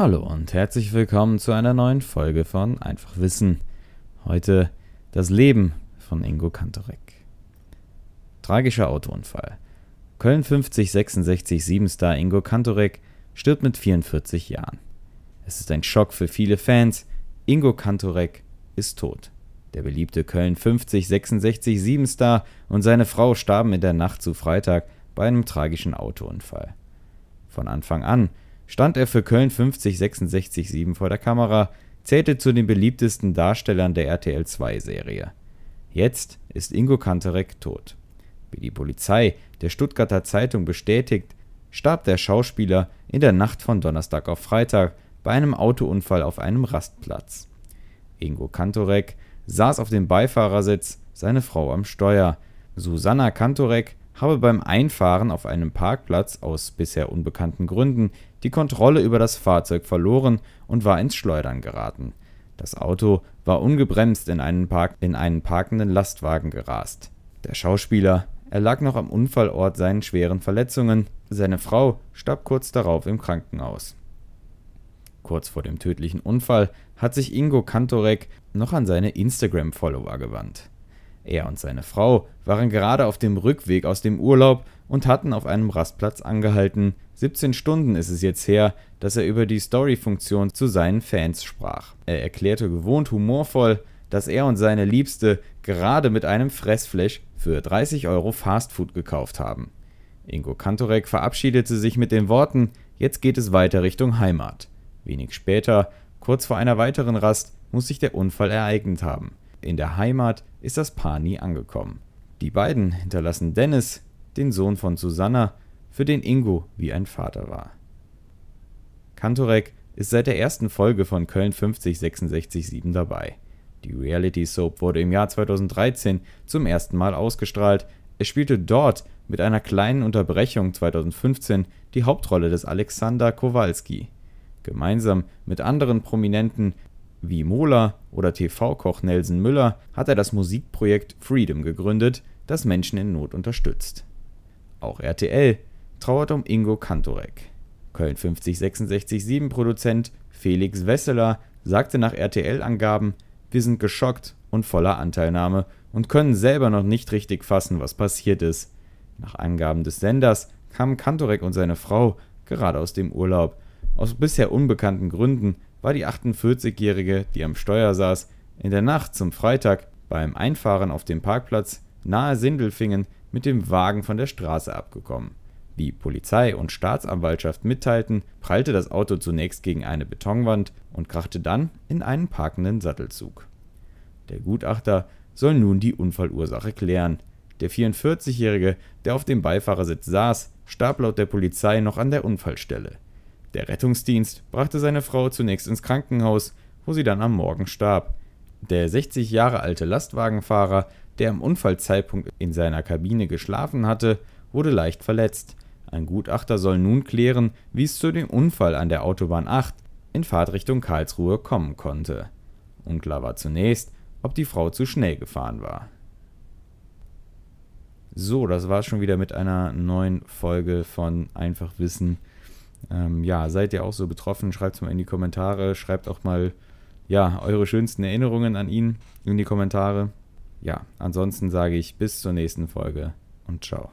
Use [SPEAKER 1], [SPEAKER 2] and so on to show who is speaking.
[SPEAKER 1] Hallo und herzlich willkommen zu einer neuen Folge von Einfach Wissen. Heute das Leben von Ingo Kantorek. Tragischer Autounfall. Köln 50 66 7-Star Ingo Kantorek stirbt mit 44 Jahren. Es ist ein Schock für viele Fans. Ingo Kantorek ist tot. Der beliebte Köln 50 66 7-Star und seine Frau starben in der Nacht zu Freitag bei einem tragischen Autounfall. Von Anfang an stand er für Köln 50 66 7 vor der Kamera, zählte zu den beliebtesten Darstellern der RTL-2-Serie. Jetzt ist Ingo Kanterek tot. Wie die Polizei der Stuttgarter Zeitung bestätigt, starb der Schauspieler in der Nacht von Donnerstag auf Freitag bei einem Autounfall auf einem Rastplatz. Ingo Kantorek saß auf dem Beifahrersitz, seine Frau am Steuer. Susanna Kantorek habe beim Einfahren auf einem Parkplatz aus bisher unbekannten Gründen die Kontrolle über das Fahrzeug verloren und war ins Schleudern geraten. Das Auto war ungebremst in einen, Park in einen parkenden Lastwagen gerast. Der Schauspieler erlag noch am Unfallort seinen schweren Verletzungen, seine Frau starb kurz darauf im Krankenhaus. Kurz vor dem tödlichen Unfall hat sich Ingo Kantorek noch an seine Instagram-Follower gewandt. Er und seine Frau waren gerade auf dem Rückweg aus dem Urlaub und hatten auf einem Rastplatz angehalten. 17 Stunden ist es jetzt her, dass er über die Story-Funktion zu seinen Fans sprach. Er erklärte gewohnt humorvoll, dass er und seine Liebste gerade mit einem Fressflash für 30 Euro Fastfood gekauft haben. Ingo Kantorek verabschiedete sich mit den Worten: Jetzt geht es weiter Richtung Heimat. Wenig später, kurz vor einer weiteren Rast, muss sich der Unfall ereignet haben. In der Heimat ist das Paar nie angekommen. Die beiden hinterlassen Dennis, den Sohn von Susanna, für den Ingo wie ein Vater war. Kantorek ist seit der ersten Folge von Köln 50667 dabei. Die Reality Soap wurde im Jahr 2013 zum ersten Mal ausgestrahlt. Er spielte dort mit einer kleinen Unterbrechung 2015 die Hauptrolle des Alexander Kowalski. Gemeinsam mit anderen Prominenten wie Mohler oder TV-Koch Nelson Müller hat er das Musikprojekt Freedom gegründet, das Menschen in Not unterstützt. Auch RTL trauert um Ingo Kantorek. Köln 50667 Produzent Felix Wesseler sagte nach RTL-Angaben: Wir sind geschockt und voller Anteilnahme und können selber noch nicht richtig fassen, was passiert ist. Nach Angaben des Senders kamen Kantorek und seine Frau gerade aus dem Urlaub. Aus bisher unbekannten Gründen war die 48-Jährige, die am Steuer saß, in der Nacht zum Freitag beim Einfahren auf dem Parkplatz nahe Sindelfingen mit dem Wagen von der Straße abgekommen. Wie Polizei und Staatsanwaltschaft mitteilten, prallte das Auto zunächst gegen eine Betonwand und krachte dann in einen parkenden Sattelzug. Der Gutachter soll nun die Unfallursache klären. Der 44-Jährige, der auf dem Beifahrersitz saß, starb laut der Polizei noch an der Unfallstelle. Der Rettungsdienst brachte seine Frau zunächst ins Krankenhaus, wo sie dann am Morgen starb. Der 60 Jahre alte Lastwagenfahrer, der am Unfallzeitpunkt in seiner Kabine geschlafen hatte, wurde leicht verletzt. Ein Gutachter soll nun klären, wie es zu dem Unfall an der Autobahn 8 in Fahrtrichtung Karlsruhe kommen konnte. Unklar war zunächst, ob die Frau zu schnell gefahren war. So, das war's schon wieder mit einer neuen Folge von Einfach Wissen. Ähm, ja, seid ihr auch so betroffen? Schreibt es mal in die Kommentare. Schreibt auch mal ja, eure schönsten Erinnerungen an ihn in die Kommentare. Ja, ansonsten sage ich bis zur nächsten Folge und ciao.